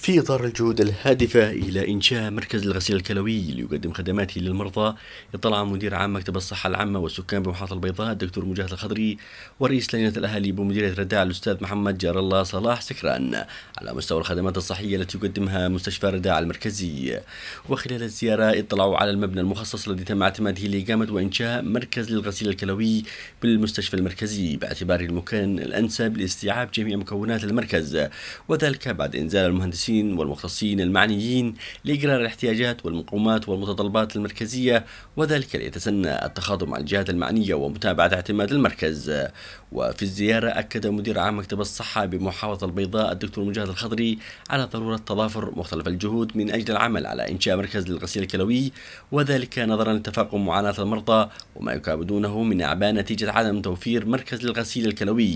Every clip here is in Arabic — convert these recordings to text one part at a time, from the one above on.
في إطار الجهود الهادفة إلى إنشاء مركز الغسيل الكلوي ليقدم خدماته للمرضى اطلع مدير عام مكتب الصحة العامة والسكان بمحافظة البيضاء الدكتور مجاهد الخضري ورئيس لجنة الأهالي بمديرية رداع الأستاذ محمد جار الله صلاح سكران على مستوى الخدمات الصحية التي يقدمها مستشفى رداع المركزي وخلال الزيارة اطلعوا على المبنى المخصص الذي تم اعتماده لإقامة وإنشاء مركز للغسيل الكلوي بالمستشفى المركزي باعتباره المكان الأنسب لاستيعاب جميع مكونات المركز وذلك بعد إنزال المهندسين المهندسين والمختصين المعنيين لإقرار الاحتياجات والمقومات والمتطلبات المركزية وذلك ليتسنى التخاطب مع الجهات المعنية ومتابعة اعتماد المركز وفي الزيارة أكد مدير عام مكتب الصحة بمحافظة البيضاء الدكتور مجاهد الخضري على ضرورة تضافر مختلف الجهود من أجل العمل على إنشاء مركز للغسيل الكلوي وذلك نظرا لتفاقم معاناة المرضى وما يكابدونه من أعباء نتيجة عدم توفير مركز للغسيل الكلوي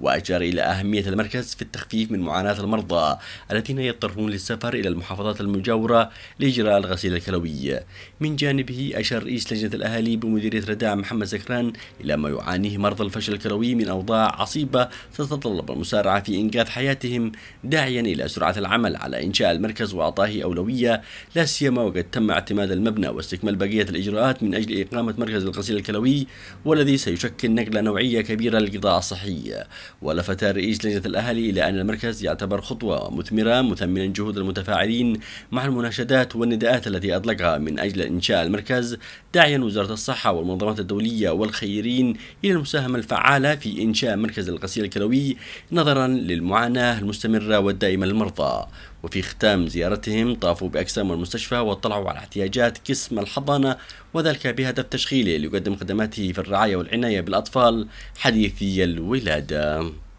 وأشار إلى أهمية المركز في التخفيف من معاناة المرضى الذين يضطرون للسفر إلى المحافظات المجاورة لإجراء الغسيل الكلوي من جانبه أشار رئيس لجنة الأهالي بمديرية رداع محمد زكران إلى ما يعانيه مرضى الفشل الكلوي من أوضاع عصيبة تتطلب المسارعة في إنقاذ حياتهم داعيا إلى سرعة العمل على إنشاء المركز وإعطائه أولوية لا سيما وقد تم اعتماد المبنى واستكمال بقية الإجراءات من أجل إقامة مركز الغسيل الكلوي والذي سيشكل نقلة نوعية كبيرة للقطاع الصحي ولفت رئيس لجنة الأهالي إلى أن المركز يعتبر خطوة مثمرة مثمنا جهود المتفاعلين مع المناشدات والنداءات التي أطلقها من أجل إنشاء المركز داعيا وزارة الصحة والمنظمات الدولية والخيرين إلى المساهمة الفعالة في إنشاء مركز الغسيل الكلوي نظرا للمعاناة المستمرة والدائمة للمرضى وفي ختام زيارتهم طافوا بأجسام المستشفى واطلعوا على احتياجات قسم الحضانة وذلك بهدف تشغيله ليقدم خدماته في الرعاية والعناية بالأطفال حديثي الولادة